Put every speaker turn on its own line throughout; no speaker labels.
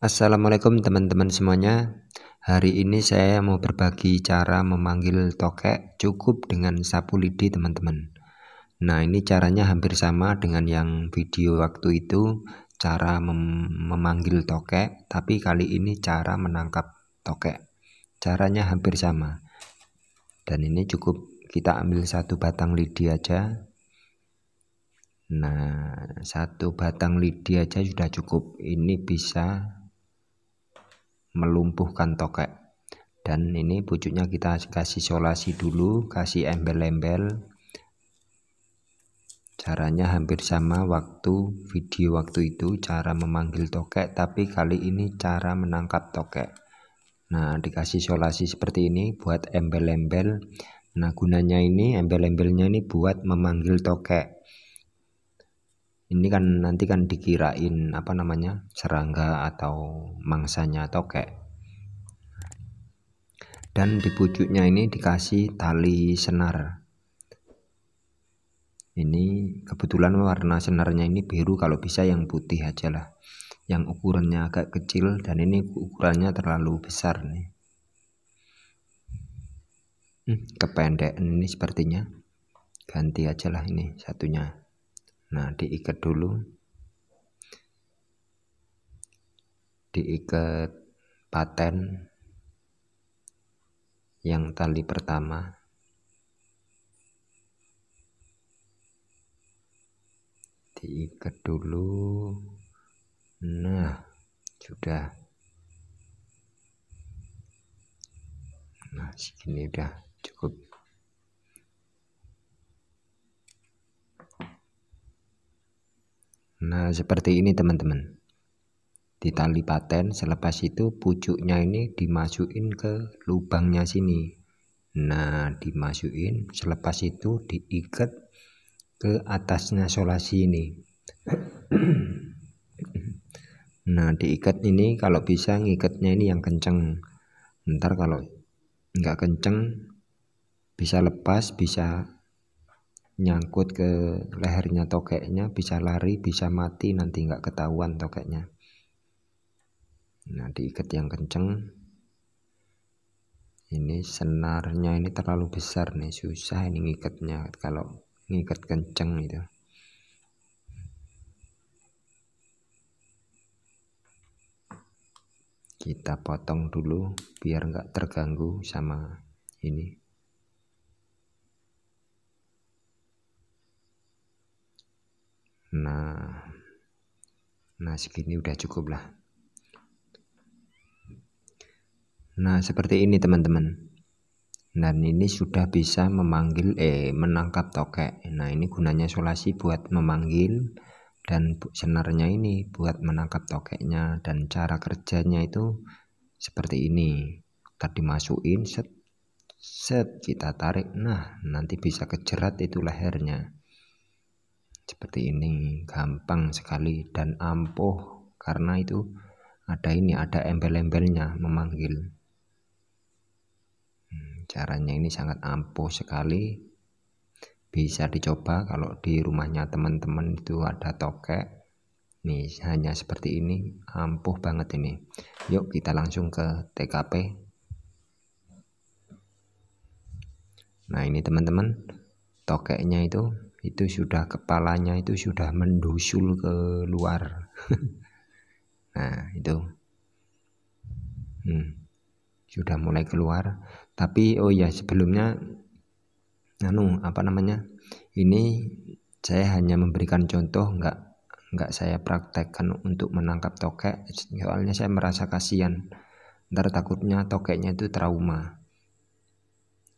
Assalamualaikum teman-teman semuanya Hari ini saya mau berbagi cara memanggil tokek cukup dengan sapu lidi teman-teman Nah ini caranya hampir sama dengan yang video waktu itu Cara mem memanggil tokek Tapi kali ini cara menangkap tokek Caranya hampir sama Dan ini cukup kita ambil satu batang lidi aja Nah satu batang lidi aja sudah cukup Ini bisa melumpuhkan tokek dan ini pucuknya kita kasih solasi dulu kasih embel-embel caranya hampir sama waktu video waktu itu cara memanggil tokek tapi kali ini cara menangkap tokek nah dikasih solasi seperti ini buat embel-embel nah gunanya ini embel-embelnya ini buat memanggil tokek ini kan nanti kan dikirain apa namanya serangga atau mangsanya tokek dan di pucuknya ini dikasih tali senar ini kebetulan warna senarnya ini biru kalau bisa yang putih aja lah yang ukurannya agak kecil dan ini ukurannya terlalu besar nih hmm, kependek ini sepertinya ganti aja lah ini satunya Nah, diikat dulu. Diikat paten yang tali pertama. Diikat dulu. Nah, sudah. Nah, segini udah cukup. Nah, seperti ini teman-teman. Di tali paten selepas itu pucuknya ini dimasukin ke lubangnya sini. Nah, dimasukin selepas itu diikat ke atasnya solasi ini. nah, diikat ini kalau bisa ngikatnya ini yang kenceng. Ntar kalau nggak kenceng bisa lepas, bisa nyangkut ke lehernya tokeknya bisa lari bisa mati nanti nggak ketahuan tokeknya nah diikat yang kenceng ini senarnya ini terlalu besar nih susah ini ngikatnya kalau ngikat kenceng itu kita potong dulu biar nggak terganggu sama ini karena nah segini udah cukup lah nah seperti ini teman-teman dan ini sudah bisa memanggil eh menangkap tokek nah ini gunanya solasi buat memanggil dan senarnya ini buat menangkap tokeknya dan cara kerjanya itu seperti ini tadi masukin set set kita tarik nah nanti bisa kejerat itu lehernya seperti ini gampang sekali dan ampuh karena itu ada ini ada embel-embelnya memanggil hmm, caranya ini sangat ampuh sekali bisa dicoba kalau di rumahnya teman-teman itu ada tokek nih hanya seperti ini ampuh banget ini yuk kita langsung ke TKP nah ini teman-teman tokeknya itu itu sudah kepalanya itu sudah mendusul ke luar nah itu hmm, sudah mulai keluar tapi oh ya sebelumnya anu apa namanya ini saya hanya memberikan contoh enggak enggak saya praktekkan untuk menangkap tokek soalnya saya merasa kasihan ntar takutnya tokeknya itu trauma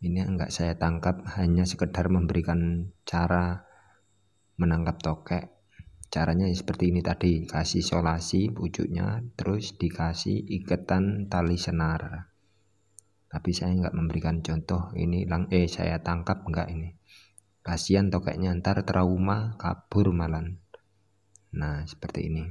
ini enggak saya tangkap hanya sekedar memberikan cara menangkap tokek caranya ya seperti ini tadi kasih solasi pucuknya terus dikasih ikatan tali senar tapi saya enggak memberikan contoh ini lang eh saya tangkap enggak ini kasihan tokeknya ntar trauma kabur malam nah seperti ini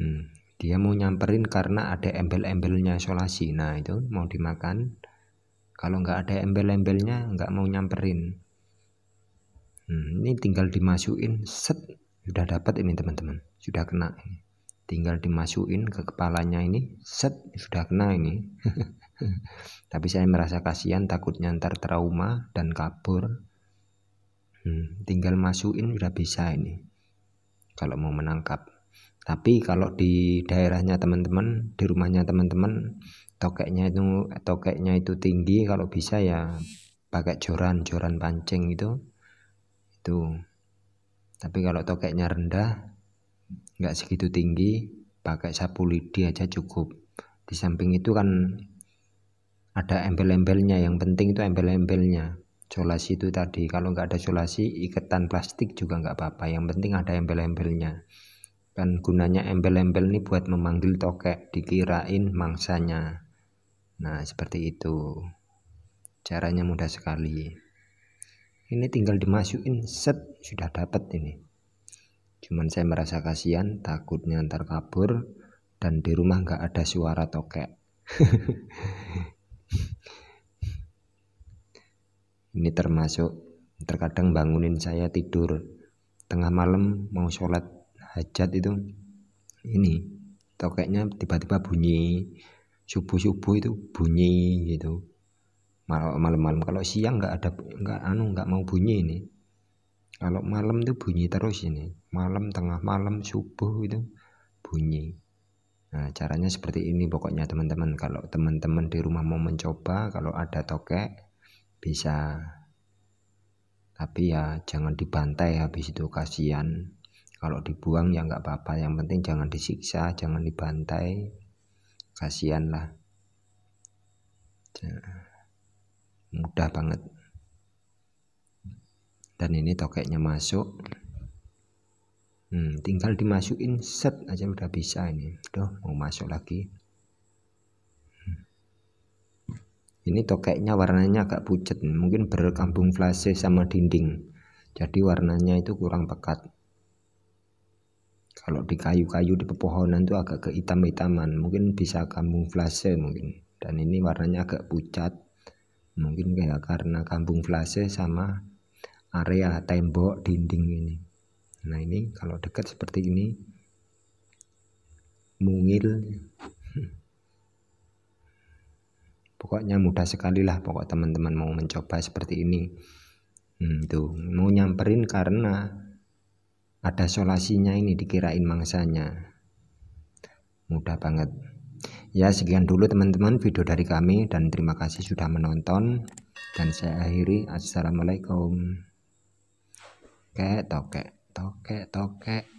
hmm, dia mau nyamperin karena ada embel-embelnya solasi nah itu mau dimakan kalau nggak ada embel-embelnya nggak mau nyamperin hmm, ini tinggal dimasukin set sudah dapat ini teman-teman sudah kena tinggal dimasukin ke kepalanya ini set sudah kena ini tapi saya merasa kasihan takutnya ntar trauma dan kabur hmm, tinggal masukin sudah bisa ini kalau mau menangkap tapi kalau di daerahnya teman-teman di rumahnya teman-teman tokeknya itu tokeknya itu tinggi kalau bisa ya pakai joran joran pancing itu itu tapi kalau tokeknya rendah nggak segitu tinggi pakai sapu lidi aja cukup di samping itu kan ada embel-embelnya yang penting itu embel-embelnya solasi itu tadi kalau nggak ada solasi iketan plastik juga nggak apa-apa yang penting ada embel-embelnya dan gunanya embel-embel ini buat memanggil tokek dikirain mangsanya nah seperti itu caranya mudah sekali ini tinggal dimasukin set sudah dapat ini cuman saya merasa kasihan takutnya ntar kabur dan di rumah nggak ada suara tokek ini termasuk terkadang bangunin saya tidur tengah malam mau sholat hajat itu ini tokeknya tiba-tiba bunyi subuh-subuh itu bunyi gitu malam-malam kalau siang nggak ada nggak anu nggak mau bunyi ini kalau malam tuh bunyi terus ini malam tengah malam subuh itu bunyi nah caranya seperti ini pokoknya teman-teman kalau teman-teman di rumah mau mencoba kalau ada tokek bisa tapi ya jangan dibantai habis itu kasihan kalau dibuang ya nggak apa-apa yang penting jangan disiksa jangan dibantai kasihan lah mudah banget dan ini tokeknya masuk hmm, tinggal dimasukin set aja udah bisa ini tuh mau masuk lagi hmm. ini tokeknya warnanya agak pucet, mungkin berkambung flase sama dinding jadi warnanya itu kurang pekat kalau di kayu-kayu di pepohonan itu agak kehitam-hitaman mungkin bisa kamuflase mungkin dan ini warnanya agak pucat mungkin kayak karena kampung flase sama area tembok dinding ini nah ini kalau dekat seperti ini mungil pokoknya mudah sekali lah pokok teman-teman mau mencoba seperti ini hmm, tuh mau nyamperin karena ada solasinya ini dikirain mangsanya mudah banget ya sekian dulu teman-teman video dari kami dan terima kasih sudah menonton dan saya akhiri assalamualaikum kek tokek tokek tokek